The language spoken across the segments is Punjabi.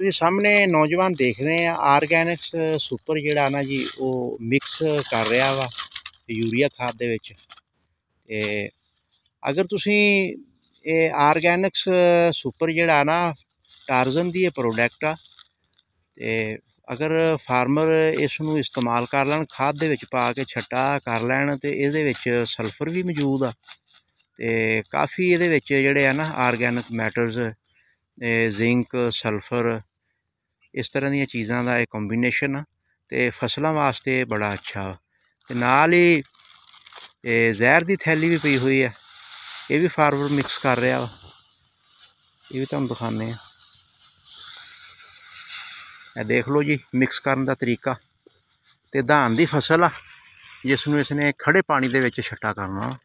ਤੁਸੀਂ ਸਾਹਮਣੇ ਨੌਜਵਾਨ ਦੇਖ ਰਹੇ ਆ ਆਰਗੈਨਿਕਸ ਸੁਪਰ ਜਿਹੜਾ ਨਾ ਜੀ ਉਹ ਮਿਕਸ ਕਰ ਰਿਹਾ ਵਾ ਯੂਰੀਆ ਖਾਦ ਦੇ ਵਿੱਚ ਤੇ ਅਗਰ ਤੁਸੀਂ ਇਹ ਆਰਗੈਨਿਕਸ ਸੁਪਰ ਜਿਹੜਾ ਨਾ ਟਾਰਜ਼ਨ ਦੀ ਇਹ ਪ੍ਰੋਡਕਟ ਆ ਤੇ ਅਗਰ ਫਾਰਮਰ ਇਸ ਨੂੰ ਇਸਤੇਮਾਲ ਕਰ ਲੈਣ ਖਾਦ ਦੇ ਵਿੱਚ ਪਾ ਕੇ ਛਟਾ ਕਰ ਲੈਣ ਤੇ ਇਹਦੇ ਵਿੱਚ ਸਲਫਰ ਵੀ ਮੌਜੂਦ ਆ ਤੇ ਕਾਫੀ ਇਹਦੇ ਵਿੱਚ ਜਿਹੜੇ ਆ ਨਾ ਆਰਗੈਨਿਕ ਮੈਟਰਸ ਜ਼ਿੰਕ ਸਲਫਰ ਇਸ ਤਰ੍ਹਾਂ ਦੀਆਂ ਚੀਜ਼ਾਂ ਦਾ ਇਹ ਕੰਬੀਨੇਸ਼ਨ ਆ ਤੇ ਫਸਲਾਂ ਵਾਸਤੇ ਬੜਾ ਅੱਛਾ ਤੇ ਨਾਲ ਹੀ ਇਹ ਜ਼ਹਿਰ ਦੀ ਥੈਲੀ ਵੀ ਪਈ ਹੋਈ ਆ ਇਹ ਵੀ ਫਾਰਮਰ ਮਿਕਸ ਕਰ ਰਿਹਾ ਵਾ ਇਹ ਵੀ ਤੁਹਾਨੂੰ ਦਿਖਾਣੇ ਆ ਇਹ ਦੇਖ ਲਓ ਜੀ ਮਿਕਸ ਕਰਨ ਦਾ ਤਰੀਕਾ ਤੇ ਧਾਨ ਦੀ ਫਸਲ ਆ ਜਿਸ ਨੂੰ ਇਸਨੇ ਖੜੇ ਪਾਣੀ ਦੇ ਵਿੱਚ ਛੱਟਾ ਕਰਨਾ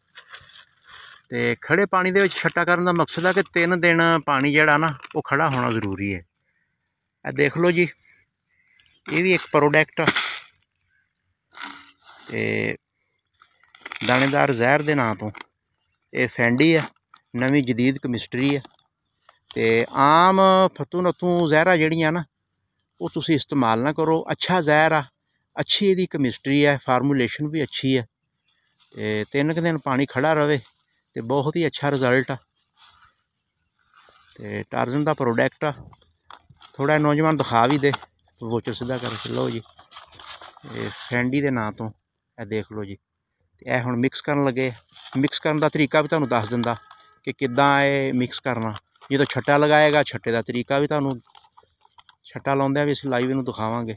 ਤੇ ਖੜੇ ਪਾਣੀ ਦੇ ਵਿੱਚ ਛੱਟਾ ਕਰਨ ਦਾ ਮਕਸਦ ਆ ਕਿ 3 ਦਿਨ ਪਾਣੀ ਜਿਹੜਾ ਨਾ ਉਹ ਖੜਾ ਹੋਣਾ ਜ਼ਰੂਰੀ ਹੈ ਆ ਦੇਖ ਲਓ ਜੀ ਇਹ ਵੀ ਇੱਕ ਪ੍ਰੋਡਕਟ ਆ ਤੇ ਦਾਣੇਦਾਰ ਜ਼ਹਿਰ ਦੇ ਨਾਂ ਤੋਂ ਇਹ ਫੈਂਡੀ ਆ ਨਵੀਂ ਜਦੀਦ ਕੈਮਿਸਟਰੀ ਆ ਤੇ ਆਮ ਫਤੂ ਨਤੂ ਜ਼ਹਿਰਾ ਜਿਹੜੀਆਂ ਨਾ ਉਹ ਤੁਸੀਂ ਇਸਤੇਮਾਲ ਨਾ ਕਰੋ ਅੱਛਾ ਜ਼ਹਿਰ ਆ ਅੱਛੀ ਇਹਦੀ ਕੈਮਿਸਟਰੀ ਆ ਫਾਰਮੂਲੇਸ਼ਨ ਵੀ ਅੱਛੀ ਆ ਤੇ ਤਿੰਨ ਕੁ ਦਿਨ ਪਾਣੀ ਖੜਾ ਰਵੇ ਤੇ ਬਹੁਤ ਹੀ ਅੱਛਾ ਰਿਜ਼ਲਟ ਆ ਤੇ ਟਾਰਜ਼ਨ ਦਾ ਪ੍ਰੋਡਕਟ ਆ ਥੋੜਾ ਨੌਜਵਾਨ ਦਿਖਾ ਵੀ ਦੇ ਵੋਚਰ ਸਿੱਧਾ ਕਰ ਲਓ ਜੀ ਇਹ ਫੈਂਡੀ ਦੇ ਨਾਂ ਤੋਂ ਇਹ ਦੇਖ ਲਓ ਜੀ ਤੇ ਇਹ ਹੁਣ ਮਿਕਸ ਕਰਨ ਲੱਗੇ ਮਿਕਸ ਕਰਨ ਦਾ ਤਰੀਕਾ ਵੀ ਤੁਹਾਨੂੰ ਦੱਸ ਦਿੰਦਾ ਕਿ ਕਿੱਦਾਂ ਇਹ ਮਿਕਸ ਕਰਨਾ ਜਦੋਂ ਛੱਟਾ ਲਗਾਏਗਾ ਛੱਟੇ ਦਾ ਤਰੀਕਾ ਵੀ ਤੁਹਾਨੂੰ ਛੱਟਾ ਲਾਉਂਦੇ ਆ ਵੀ ਅਸੀਂ ਲਾਈਵ ਇਹਨੂੰ ਦਿਖਾਵਾਂਗੇ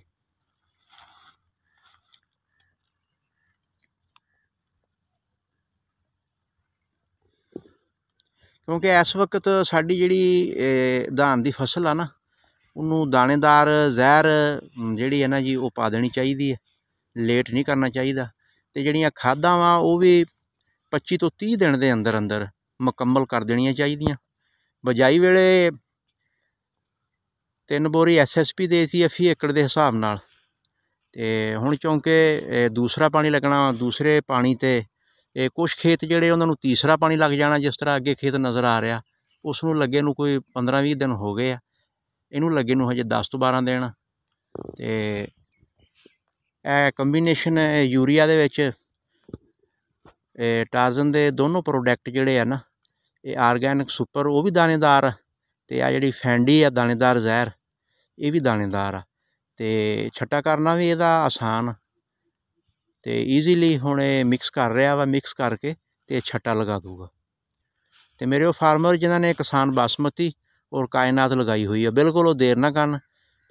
ਕਿਉਂਕਿ ਇਸ ਵਕਤ ਸਾਡੀ ਜਿਹੜੀ ਧਾਨ ਦੀ ਫਸਲ ਆ ਨਾ ਉਹਨੂੰ ਦਾਣੇਦਾਰ ਜ਼ਹਿਰ ਜਿਹੜੀ ਹੈ ਨਾ ਜੀ ਉਹ ਪਾ ਦੇਣੀ ਚਾਹੀਦੀ ਹੈ ਲੇਟ ਨਹੀਂ ਕਰਨਾ ਚਾਹੀਦਾ ਤੇ ਜਿਹੜੀਆਂ ਖਾਦਾਂ ਵਾ ਉਹ ਵੀ 25 ਤੋਂ 30 ਦਿਨ ਦੇ ਅੰਦਰ ਅੰਦਰ ਮੁਕੰਮਲ ਕਰ ਦੇਣੀਆਂ ਚਾਹੀਦੀਆਂ ਬਜਾਈ ਵੇਲੇ ਤਿੰਨ ਬੋਰੀ ਐਸਐਸਪੀ ਦੇ ਸੀ ਅੱਸੀ ਏਕੜ ਦੇ ਹਿਸਾਬ ਨਾਲ ਤੇ ਹੁਣ ਕਿਉਂਕਿ ਦੂਸਰਾ ਪਾਣੀ ਲੱਗਣਾ ਦੂਸਰੇ ਪਾਣੀ 'ਤੇ ਇਹ ਕੁਝ ਖੇਤ ਜਿਹੜੇ ਉਹਨਾਂ ਨੂੰ ਤੀਸਰਾ ਪਾਣੀ ਲੱਗ ਜਾਣਾ ਜਿਸ ਤਰ੍ਹਾਂ ਅੱਗੇ ਖੇਤ ਨਜ਼ਰ ਆ ਰਿਹਾ ਉਸ ਨੂੰ ਲੱਗੇ ਨੂੰ ਕੋਈ 15 20 ਦਿਨ ਹੋ ਗਏ ਆ ਇਹਨੂੰ ਲੱਗੇ ਨੂੰ ਹਜੇ 10 ਤੋਂ 12 ਦਿਨ ਤੇ ਇਹ ਕੰਬੀਨੇਸ਼ਨ ਹੈ ਯੂਰੀਆ ਦੇ ਵਿੱਚ ਇਹ ਟਾਰਜ਼ਨ ਦੇ ਦੋਨੋਂ ਪ੍ਰੋਡਕਟ ਜਿਹੜੇ ਆ ਨਾ ਇਹ ਆਰਗੈਨਿਕ ਸੁਪਰ ਉਹ ਵੀ ਦਾਣੇਦਾਰ ਤੇ ਆ ਜਿਹੜੀ ਫੈਂਡੀ ਆ ਦਾਣੇਦਾਰ ਜ਼ਹਿਰ ਇਹ ਵੀ ਦਾਣੇਦਾਰ ਆ ਤੇ ਛੱਟਾ ਕਰਨਾ ਵੀ ਇਹਦਾ ਆਸਾਨ ਤੇ ਈਜ਼ੀਲੀ ਹੁਣ ਇਹ ਮਿਕਸ ਕਰ ਰਿਹਾ ਵਾ ਮਿਕਸ ਕਰਕੇ ਤੇ ਛੱਟਾ ਲਗਾ ਦੂਗਾ ਤੇ ਮੇਰੇ ਉਹ ਫਾਰਮਰ ਜਿਨ੍ਹਾਂ ਨੇ ਕਿਸਾਨ ਬਾਸਮਤੀ ਔਰ ਕਾਇਨਾਤ ਲਗਾਈ ਹੋਈ ਹੈ ਬਿਲਕੁਲ ਉਹ ਦੇਰ ਨਾ ਕਰਨ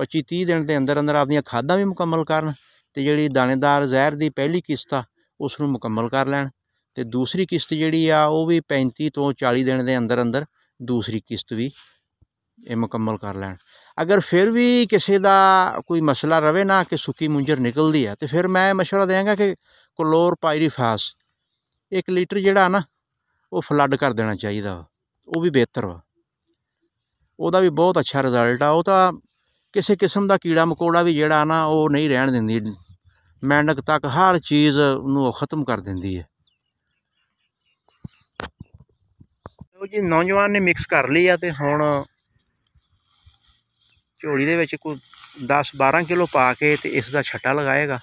25 30 ਦਿਨ ਦੇ ਅੰਦਰ ਅੰਦਰ ਆਪਣੀਆਂ ਖਾਦਾਂ ਵੀ ਮੁਕੰਮਲ ਕਰਨ ਤੇ ਜਿਹੜੀ ਦਾਣੇਦਾਰ ਜ਼ਹਿਰ ਦੀ ਪਹਿਲੀ ਕਿਸ਼ਤ ਆ ਉਸ ਨੂੰ ਮੁਕੰਮਲ ਕਰ ਲੈਣ ਤੇ ਦੂਸਰੀ ਕਿਸ਼ਤ ਜਿਹੜੀ ਆ ਉਹ ਵੀ 35 ਤੋਂ 40 ਦਿਨ ਦੇ ਅੰਦਰ ਅੰਦਰ ਦੂਸਰੀ ਕਿਸ਼ਤ ਵੀ ਇਹ ਮੁਕੰਮਲ ਕਰ ਲੈਣ ਅਗਰ ਫਿਰ ਵੀ ਕਿਸੇ ਦਾ ਕੋਈ ਮਸਲਾ ਰਵੇ ਨਾ ਕਿ ਸੁੱਕੀ ਮੁੰਜਰ ਨਿਕਲਦੀ ਆ ਤੇ ਫਿਰ ਮੈਂ مشورہ ਦੇਵਾਂਗਾ ਕਿ ਕਲੋਰ ਪਾਇਰੀਫਾਸ 1 ਲੀਟਰ ਜਿਹੜਾ ਨਾ ਉਹ ਫਲੱਡ ਕਰ ਦੇਣਾ ਚਾਹੀਦਾ ਉਹ ਵੀ ਬਿਹਤਰ ਵਾ ਉਹਦਾ ਵੀ ਬਹੁਤ ਅੱਛਾ ਰਿਜ਼ਲਟ ਆ ਉਹ ਤਾਂ ਕਿਸੇ ਕਿਸਮ ਦਾ ਕੀੜਾ ਮਕੋੜਾ ਵੀ ਜਿਹੜਾ ਨਾ ਉਹ ਨਹੀਂ ਰਹਿਣ ਦਿੰਦੀ ਮੈਂਡਕ ਤੱਕ ਹਰ ਚੀਜ਼ ਨੂੰ ਖਤਮ ਕਰ ਦਿੰਦੀ ਹੈ ਉਹ ਜੀ ਨੌਜਵਾਨ ਨੇ ਮਿਕਸ ਕਰ ਲਈ ਆ ਤੇ ਹੁਣ ਝੋਲੀ ਦੇ ਵਿੱਚ ਕੋਈ 10 12 ਕਿਲੋ ਪਾ ਕੇ ਤੇ ਇਸ ਦਾ ਛੱਟਾ ਲਗਾਏਗਾ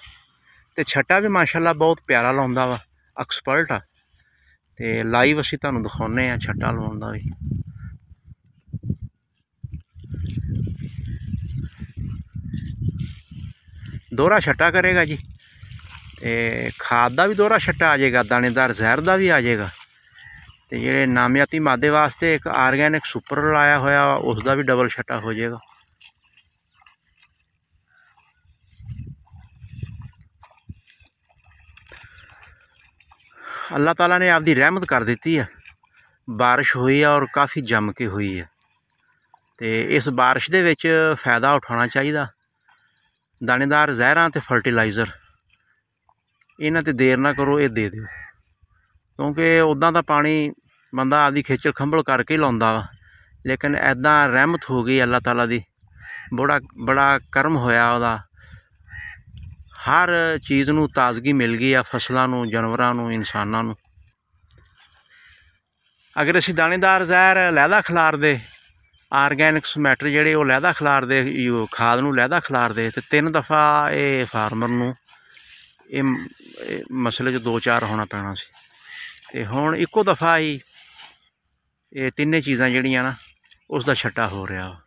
ਤੇ ਛੱਟਾ ਵੀ ਮਾਸ਼ਾਅੱਲਾ ਬਹੁਤ ਪਿਆਰਾ ਲਾਉਂਦਾ ਵਾ ਐਕਸਪਰਟ ਆ ਤੇ ਲਾਈਵ ਅਸੀਂ ਤੁਹਾਨੂੰ ਦਿਖਾਉਨੇ ਆ ਛੱਟਾ ਲਾਉਣ ਦਾ ਵੀ ਦੋਹਰਾ ਛੱਟਾ ਕਰੇਗਾ ਜੀ ਤੇ ਖਾਦ ਦਾ ਵੀ ਦੋਹਰਾ ਛੱਟਾ ਆ ਜਾਏਗਾ ਦਾਣੇਦਾਰ ਜ਼ਹਿਰ ਦਾ ਵੀ ਆ ਜਾਏਗਾ ਤੇ ਜਿਹੜੇ ਨਾਮਿਆਤੀ ਮਾਦੇ ਵਾਸਤੇ ਇੱਕ ਆਰਗੈਨਿਕ ਸੁਪਰ ਲਾਇਆ ਹੋਇਆ ਉਸ ਦਾ ਵੀ ਡਬਲ ਛੱਟਾ ਹੋ ਜਾਏਗਾ ਅੱਲਾਹ ਤਾਲਾ ਨੇ ਆਪਦੀ ਰਹਿਮਤ ਕਰ ਦਿੱਤੀ ਆ بارش ਹੋਈ ਆ ਔਰ ਕਾਫੀ ਜੰਮ ਕੇ ਹੋਈ ਆ ਤੇ ਇਸ بارش ਦੇ ਵਿੱਚ ਫਾਇਦਾ ਉਠਾਉਣਾ ਚਾਹੀਦਾ ਦਾਣੇਦਾਰ ਜ਼ਹਿਰਾਂ ਤੇ ਫਰਟੀਲਾਈਜ਼ਰ ਇਹਨਾਂ ਤੇ ਦੇਰ ਨਾ ਕਰੋ ਇਹ ਦੇ ਦਿਓ ਕਿਉਂਕਿ ਉਦਾਂ ਦਾ ਪਾਣੀ ਬੰਦਾ ਆਦੀ ਖੇਚਲ ਖੰਭਲ ਕਰਕੇ ਲਾਉਂਦਾ ਵਾ ਲੇਕਿਨ ਐਦਾਂ ਰਹਿਮਤ ਹੋ ਗਈ ਅੱਲਾਹ ਤਾਲਾ ਦੀ ਬੜਾ ਬੜਾ ਕਰਮ ਹੋਇਆ ਉਹਦਾ ਹਰ ਚੀਜ਼ ਨੂੰ ਤਾਜ਼ਗੀ ਮਿਲ ਗਈ ਆ ਫਸਲਾਂ ਨੂੰ ਜਾਨਵਰਾਂ ਨੂੰ ਇਨਸਾਨਾਂ ਨੂੰ ਅਗਰ ਅਸੀਂ ਦਾਣੇਦਾਰ ਜ਼ਹਿਰ ਲੈਦਾ ਖਲਾਰ ਦੇ ਆਰਗੈਨਿਕਸ ਮੈਟਰ ਜਿਹੜੇ ਉਹ ਖਲਾਰ ਦੇ ਖਾਦ ਨੂੰ ਖਲਾਰ ਦੇ ਤੇ ਤਿੰਨ ਦਫਾ ਇਹ ਫਾਰਮਰ ਨੂੰ ਇਹ ਮਸਲੇ 'ਚ ਦੋ ਚਾਰ ਹੋਣਾ ਪੈਣਾ ਸੀ ਤੇ ਹੁਣ ਇੱਕੋ ਦਫਾ ਹੀ ਇਹ ਤਿੰਨੇ ਚੀਜ਼ਾਂ ਜਿਹੜੀਆਂ ਨਾ ਉਸ ਦਾ ਛੱਟਾ ਹੋ ਰਿਹਾ